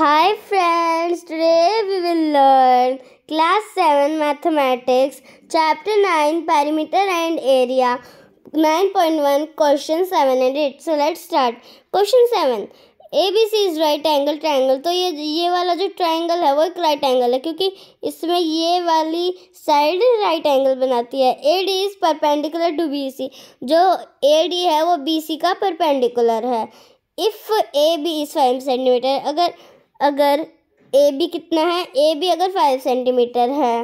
Hi friends, today we will learn class 7 mathematics chapter 9 perimeter and area 9.1 question 7 and 8. So let's start. Question 7. A B C is right angle triangle तो ये ये वाला जो triangle है वो एक right angle है क्योंकि इसमें ये वाली साइड राइट एंगल बनाती है A D is perpendicular to B C जो ए डी है वो बी सी का परपेंडिकुलर है if A B is five centimetre अगर अगर ए बी कितना है ए बी अगर फाइव सेंटीमीटर है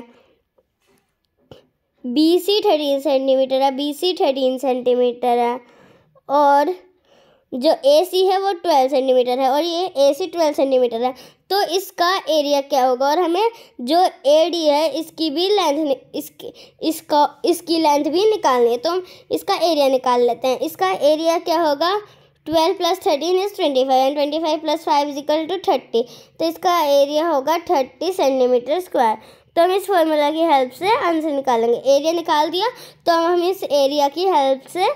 बी सी थर्टीन सेंटीमीटर है बी सी थर्टीन सेंटीमीटर है और जो ए सी है वो ट्वेल्व सेंटीमीटर है और ये ए सी ट्वेल्व सेंटीमीटर है तो इसका एरिया क्या होगा और हमें जो ए डी है इसकी भी लेंथ इसकी इसका इसकी लेंथ भी निकालनी है तो हम इसका एरिया निकाल लेते हैं इसका एरिया क्या होगा twelve plus thirteen is twenty five and twenty five plus five is equal to thirty तो इसका एरिया होगा थर्टी सेंटीमीटर स्क्वायर तो हम इस फॉर्मूला की हेल्प से आंसर निकालेंगे एरिया निकाल दिया तो हम इस एरिया की हेल्प से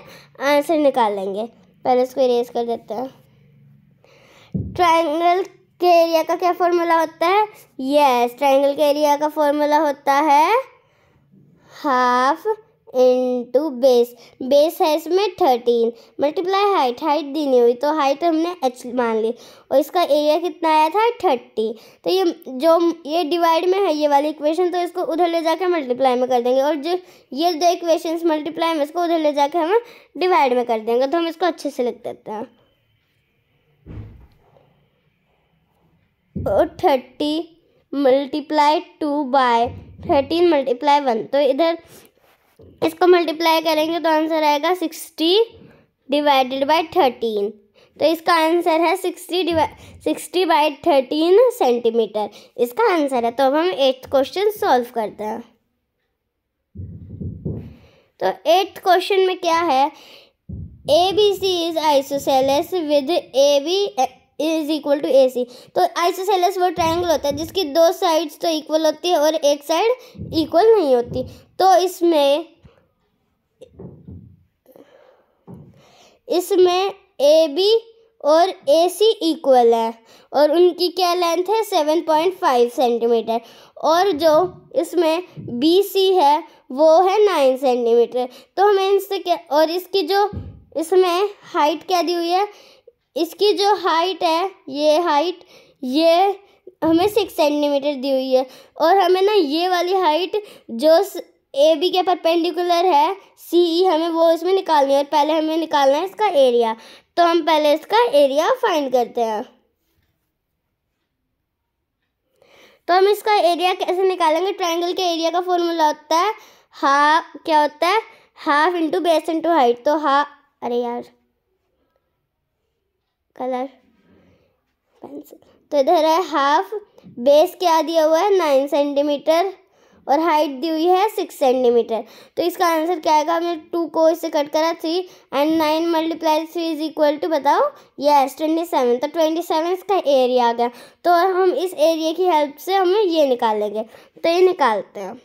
आंसर निकालेंगे पहले इसको इरेज कर देते हैं ट्राइंगल के एरिया का क्या फॉर्मूला होता है यस ट्राइंगल के एरिया का फॉर्मूला होता है हाफ इंटू बेस बेस है इसमें थर्टीन मल्टीप्लाई हाइट हाइट दी नहीं हुई तो हाइट हमने एच मान ली और इसका एरिया कितना आया था थर्टी तो ये जो ये डिवाइड में है ये वाली इक्वेशन तो इसको उधर ले जाकर मल्टीप्लाई में कर देंगे और जो ये दो इक्वेशन मल्टीप्लाई में इसको उधर ले जाकर हम डिवाइड में कर देंगे तो हम इसको अच्छे से लिख देते हैं और thirty multiply two by thirteen multiply one तो इधर इसको मल्टीप्लाई करेंगे तो आंसर आएगा सिक्सटी डिवाइडेड बाई थर्टीन तो इसका आंसर है sixty divide sixty by thirteen centimetre इसका आंसर है तो अब हम एट्थ क्वेश्चन सॉल्व करते हैं तो एट्थ क्वेश्चन में क्या है A B C is isosceles with A B is equal to A C तो आइसोसेलस वो ट्राइंगल होता है जिसकी दो साइड्स तो इक्वल होती है और एक साइड इक्वल नहीं होती तो इसमें इसमें ए बी और ए सी इक्वल है और उनकी क्या लेंथ है सेवन पॉइंट फाइव सेंटीमीटर और जो इसमें बी सी है वो है नाइन सेंटीमीटर तो हमें इनसे क्या और इसकी जो इसमें हाइट क्या दी हुई है इसकी जो हाइट है ये हाइट ये हमें सिक्स सेंटीमीटर दी हुई है और हमें ना ये वाली हाइट जो ए बी के परपेंडिकुलर है सी ई e हमें वो इसमें निकालनी है और पहले हमें निकालना है इसका एरिया तो हम पहले इसका एरिया फाइंड करते हैं तो हम इसका एरिया कैसे निकालेंगे ट्रायंगल के एरिया का फॉर्मूला होता है हा क्या होता है half into base into height तो हा अरे यार कलर पेंसिल तो इधर है हाफ बेस क्या दिया हुआ है नाइन सेंटीमीटर और हाइट दी हुई है सिक्स सेंटीमीटर तो इसका आंसर क्या आएगा हमने टू को इससे कट करा three and nine multiply three is equal to बताओ यस ट्वेंटी सेवन तो ट्वेंटी सेवन इसका एरिया आ गया तो हम इस एरिया की हेल्प से हमें ये निकालेंगे तो ये निकालते हैं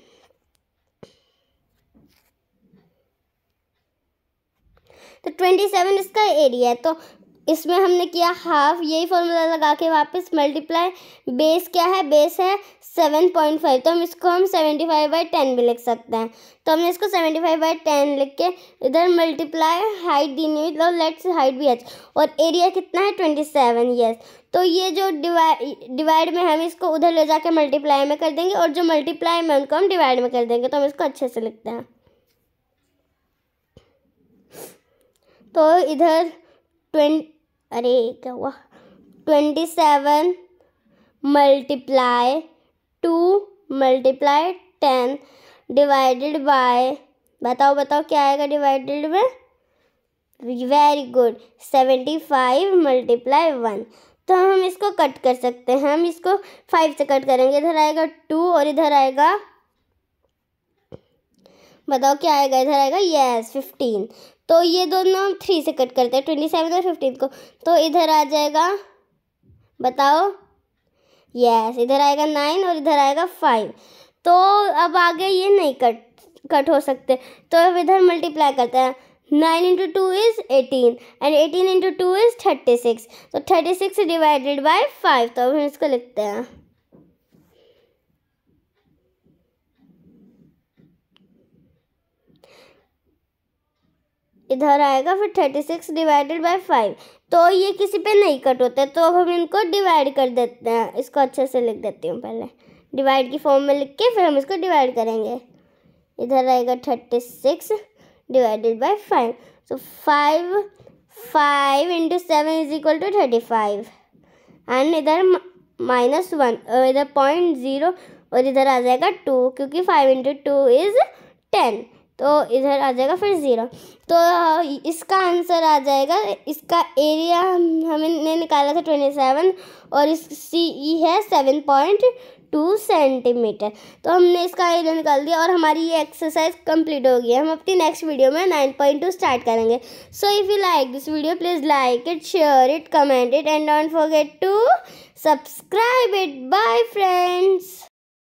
तो ट्वेंटी सेवन इसका एरिया है तो इसमें हमने किया हाफ यही फॉर्मूला लगा के वापस मल्टीप्लाई बेस क्या है बेस है सेवन पॉइंट फाइव तो हम इसको हम सेवेंटी फाइव बाई टेन भी लिख सकते हैं तो हमने इसको सेवेंटी फाइव बाई टेन लिख के इधर मल्टीप्लाई हाइट दी हुई मतलब लेट्स हाइट भी एच और एरिया कितना है ट्वेंटी सेवन यस तो ये जो डिवाइड डिवाइड में हम इसको उधर ले जाके मल्टीप्लाई में कर देंगे और जो मल्टीप्लाई में उनको हम डिवाइड में कर देंगे तो हम इसको अच्छे से लिखते हैं तो इधर ट्वेंट अरे क्या हुआ twenty seven multiply two multiply ten divided by बताओ बताओ क्या आएगा डिवाइडेड में very good seventy five multiply one तो हम इसको कट कर सकते हैं हम इसको फाइव से कट करेंगे इधर आएगा टू और इधर आएगा बताओ क्या आएगा इधर आएगा यस फिफ्टीन तो ये दोनों थ्री से कट करते हैं ट्वेंटी सेवन और फिफ्टीन को तो इधर आ जाएगा बताओ यस इधर आएगा नाइन और इधर आएगा फाइव तो अब आगे ये नहीं कट कट हो सकते तो अब इधर मल्टीप्लाई करते हैं nine into two is eighteen and eighteen into two is thirty six तो thirty six divided by five तो अब हम इसको लिखते हैं इधर आएगा फिर thirty six divided by five तो ये किसी पे नहीं कट होता तो अब हम इनको डिवाइड कर देते हैं इसको अच्छे से लिख देती हूँ पहले डिवाइड की फॉर्म में लिख के फिर हम इसको डिवाइड करेंगे इधर आएगा thirty six divided by five so five five into seven is equal to thirty five and इधर माइनस वन इधर पॉइंट ज़ीरो और इधर आ जाएगा टू क्योंकि five into two is ten तो इधर आ जाएगा फिर ज़ीरो तो इसका आंसर आ जाएगा इसका एरिया हमने निकाला था ट्वेंटी सेवन और इस सी ई e है सेवन पॉइंट टू सेंटीमीटर तो हमने इसका एरिया निकाल दिया और हमारी ये एक्सरसाइज कंप्लीट हो गई है हम अपनी नेक्स्ट वीडियो में नाइन पॉइंट टू स्टार्ट करेंगे so if you like this video please like it share it comment it and don't forget to subscribe it bye friends